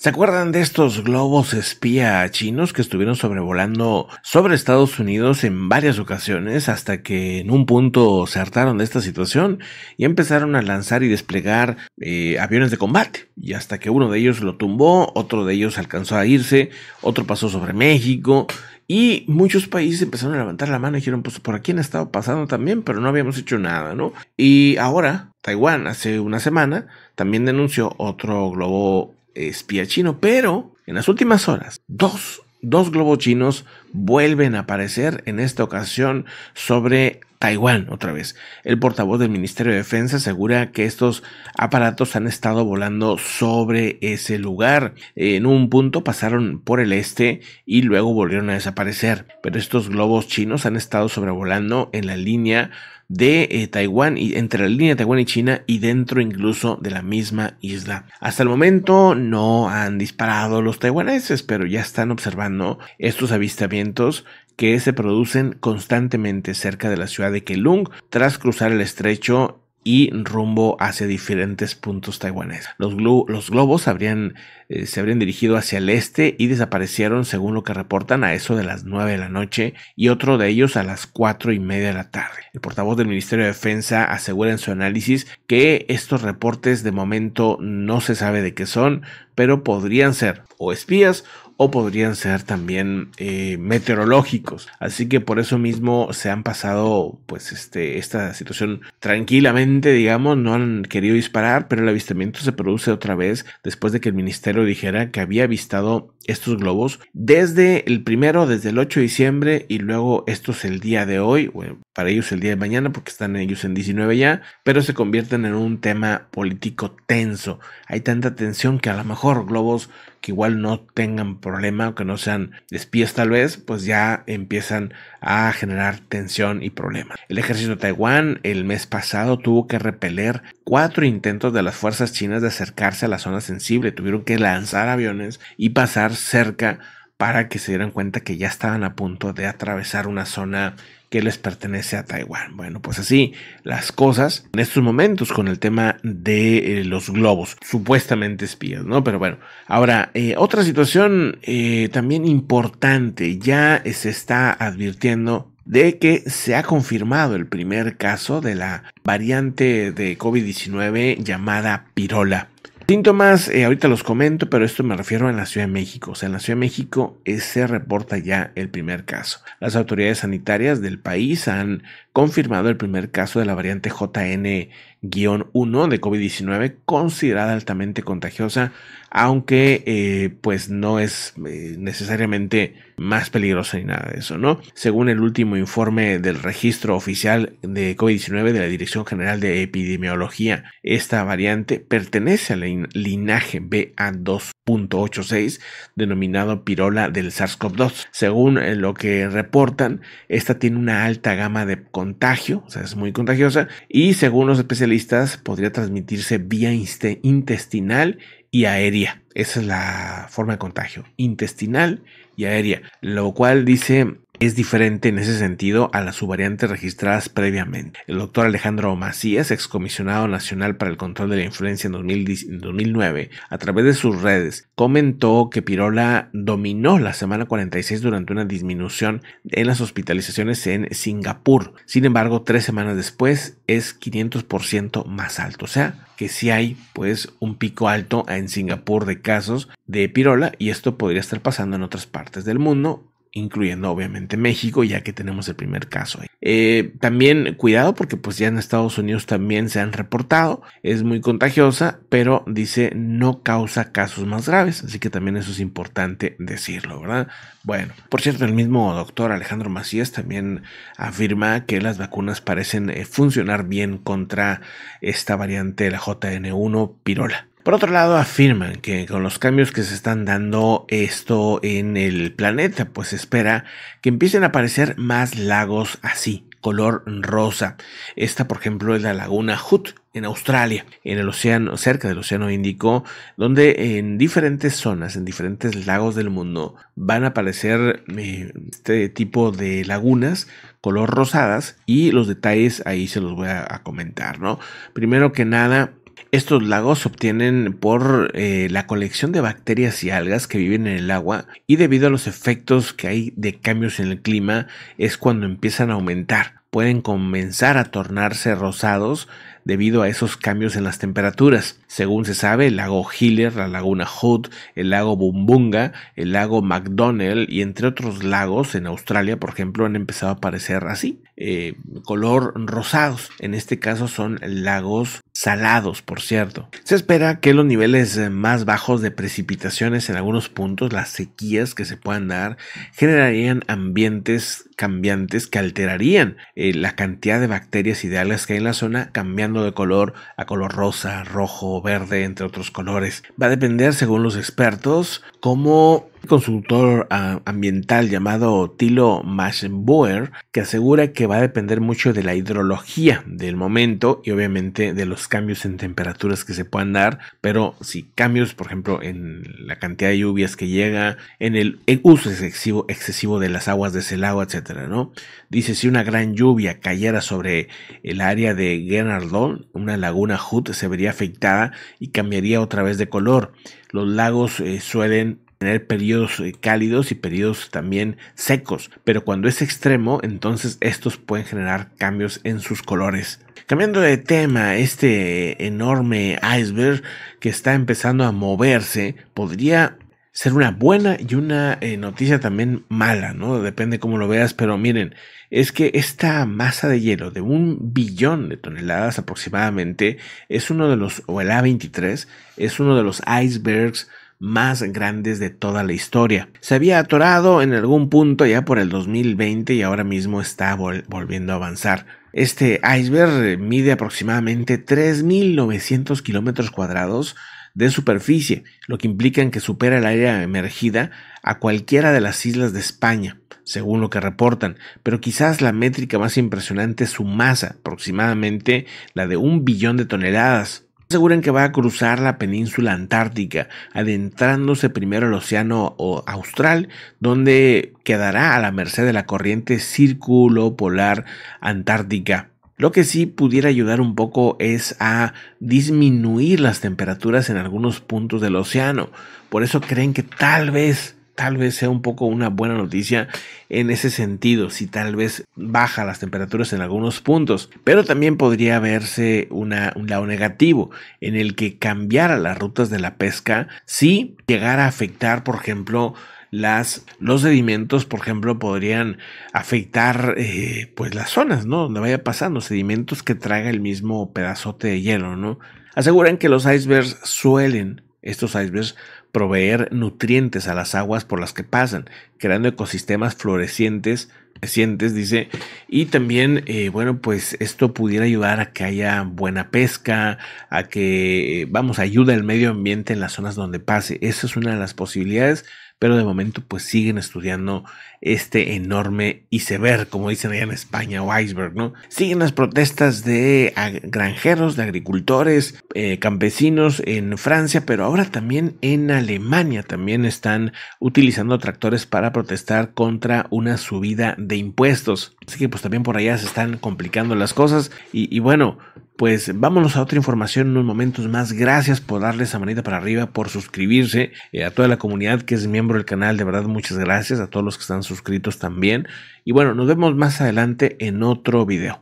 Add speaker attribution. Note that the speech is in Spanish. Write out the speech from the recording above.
Speaker 1: ¿Se acuerdan de estos globos espía chinos que estuvieron sobrevolando sobre Estados Unidos en varias ocasiones hasta que en un punto se hartaron de esta situación y empezaron a lanzar y desplegar eh, aviones de combate? Y hasta que uno de ellos lo tumbó, otro de ellos alcanzó a irse, otro pasó sobre México y muchos países empezaron a levantar la mano y dijeron, pues por aquí han estado pasando también, pero no habíamos hecho nada, ¿no? Y ahora, Taiwán, hace una semana, también denunció otro globo espía chino, pero en las últimas horas, dos, dos globos chinos vuelven a aparecer en esta ocasión sobre Taiwán, otra vez. El portavoz del Ministerio de Defensa asegura que estos aparatos han estado volando sobre ese lugar. En un punto pasaron por el este y luego volvieron a desaparecer. Pero estos globos chinos han estado sobrevolando en la línea de eh, Taiwán y entre la línea de Taiwán y China y dentro incluso de la misma isla. Hasta el momento no han disparado los taiwaneses, pero ya están observando estos avistamientos que se producen constantemente cerca de la ciudad de Keelung... tras cruzar el estrecho y rumbo hacia diferentes puntos taiwaneses. Los, los globos habrían, eh, se habrían dirigido hacia el este y desaparecieron, según lo que reportan, a eso de las 9 de la noche y otro de ellos a las 4 y media de la tarde. El portavoz del Ministerio de Defensa asegura en su análisis que estos reportes de momento no se sabe de qué son, pero podrían ser o espías o podrían ser también eh, meteorológicos. Así que por eso mismo se han pasado pues este, esta situación tranquilamente, digamos, no han querido disparar, pero el avistamiento se produce otra vez después de que el ministerio dijera que había avistado estos globos desde el primero, desde el 8 de diciembre y luego esto es el día de hoy, para ellos el día de mañana porque están ellos en 19 ya, pero se convierten en un tema político tenso. Hay tanta tensión que a lo mejor globos que igual no tengan problema o que no sean espías tal vez, pues ya empiezan a generar tensión y problemas. El ejército de Taiwán el mes pasado tuvo que repeler cuatro intentos de las fuerzas chinas de acercarse a la zona sensible. Tuvieron que lanzar aviones y pasar cerca para que se dieran cuenta que ya estaban a punto de atravesar una zona que les pertenece a Taiwán. Bueno, pues así las cosas en estos momentos con el tema de eh, los globos, supuestamente espías, ¿no? Pero bueno, ahora, eh, otra situación eh, también importante, ya se está advirtiendo de que se ha confirmado el primer caso de la variante de COVID-19 llamada pirola. Síntomas, eh, ahorita los comento, pero esto me refiero a la Ciudad de México. O sea, en la Ciudad de México eh, se reporta ya el primer caso. Las autoridades sanitarias del país han confirmado el primer caso de la variante JN-1 de COVID-19, considerada altamente contagiosa, aunque eh, pues no es eh, necesariamente más peligrosa ni nada de eso, ¿no? Según el último informe del registro oficial de COVID-19 de la Dirección General de Epidemiología, esta variante pertenece al linaje BA2 .86 denominado pirola del SARS-CoV-2. Según eh, lo que reportan, esta tiene una alta gama de contagio, o sea, es muy contagiosa, y según los especialistas podría transmitirse vía intestinal y aérea. Esa es la forma de contagio, intestinal y aérea, lo cual dice es diferente en ese sentido a las subvariantes registradas previamente. El doctor Alejandro Macías, excomisionado nacional para el control de la influencia en 2009, a través de sus redes, comentó que Pirola dominó la semana 46 durante una disminución en las hospitalizaciones en Singapur. Sin embargo, tres semanas después es 500% más alto. O sea, que si hay pues un pico alto en Singapur de casos de pirola y esto podría estar pasando en otras partes del mundo incluyendo obviamente México, ya que tenemos el primer caso. Eh, también cuidado porque pues ya en Estados Unidos también se han reportado, es muy contagiosa, pero dice no causa casos más graves, así que también eso es importante decirlo, ¿verdad? Bueno, por cierto, el mismo doctor Alejandro Macías también afirma que las vacunas parecen eh, funcionar bien contra esta variante de la JN1 pirola. Por otro lado, afirman que con los cambios que se están dando esto en el planeta, pues espera que empiecen a aparecer más lagos así, color rosa. Esta, por ejemplo, es la laguna Hood en Australia, en el océano, cerca del océano Índico, donde en diferentes zonas, en diferentes lagos del mundo, van a aparecer eh, este tipo de lagunas color rosadas y los detalles ahí se los voy a, a comentar, ¿no? Primero que nada, estos lagos se obtienen por eh, la colección de bacterias y algas que viven en el agua y debido a los efectos que hay de cambios en el clima es cuando empiezan a aumentar. Pueden comenzar a tornarse rosados debido a esos cambios en las temperaturas. Según se sabe, el lago Hiller, la laguna Hood, el lago Bumbunga, el lago McDonnell y entre otros lagos en Australia, por ejemplo, han empezado a aparecer así, eh, color rosados. En este caso son lagos salados, por cierto. Se espera que los niveles eh, más bajos de precipitaciones en algunos puntos, las sequías que se puedan dar, generarían ambientes cambiantes que alterarían eh, la cantidad de bacterias ideales que hay en la zona, cambiando de color a color rosa, rojo, verde, entre otros colores. Va a depender, según los expertos, cómo consultor ah, ambiental llamado Tilo Maschenbauer que asegura que va a depender mucho de la hidrología del momento y obviamente de los cambios en temperaturas que se puedan dar, pero si cambios, por ejemplo, en la cantidad de lluvias que llega, en el, uso excesivo, excesivo, de las aguas de ese lago, etcétera, ¿no? Dice si una gran lluvia cayera sobre el área de Gennardon, una laguna Hood se vería afectada y cambiaría otra vez de color. Los lagos eh, suelen tener periodos eh, cálidos y periodos también secos, pero cuando es extremo, entonces estos pueden generar cambios en sus colores. Cambiando de tema, este enorme iceberg que está empezando a moverse podría ser una buena y una eh, noticia también mala, ¿no? Depende cómo lo veas, pero miren, es que esta masa de hielo de un billón de toneladas aproximadamente es uno de los, o el A23, es uno de los icebergs más grandes de toda la historia. Se había atorado en algún punto ya por el 2020 y ahora mismo está volviendo a avanzar. Este iceberg eh, mide aproximadamente 3.900 kilómetros cuadrados de superficie, lo que implica que supera el área emergida a cualquiera de las islas de España, según lo que reportan, pero quizás la métrica más impresionante es su masa, aproximadamente la de un billón de toneladas aseguran que va a cruzar la península antártica, adentrándose primero al océano austral, donde quedará a la merced de la corriente círculo polar antártica. Lo que sí pudiera ayudar un poco es a disminuir las temperaturas en algunos puntos del océano. Por eso creen que tal vez tal vez sea un poco una buena noticia en ese sentido, si tal vez baja las temperaturas en algunos puntos, pero también podría verse un lado negativo en el que cambiara las rutas de la pesca si llegara a afectar, por ejemplo, las, los sedimentos, por ejemplo, podrían afectar eh, pues las zonas, ¿no? Donde vaya pasando, sedimentos que traga el mismo pedazote de hielo, ¿no? Aseguran que los icebergs suelen, estos icebergs proveer nutrientes a las aguas por las que pasan, creando ecosistemas florecientes, dice, y también, eh, bueno, pues esto pudiera ayudar a que haya buena pesca, a que, eh, vamos, ayuda al medio ambiente en las zonas donde pase. Esa es una de las posibilidades pero de momento pues siguen estudiando este enorme iceberg, como dicen allá en España, o iceberg, ¿no? Siguen las protestas de granjeros, de agricultores, eh, campesinos en Francia, pero ahora también en Alemania también están utilizando tractores para protestar contra una subida de impuestos. Así que pues también por allá se están complicando las cosas y bueno, pues vámonos a otra información en unos momentos más. Gracias por darle esa manita para arriba, por suscribirse eh, a toda la comunidad que es miembro del canal. De verdad, muchas gracias a todos los que están suscritos también. Y bueno, nos vemos más adelante en otro video.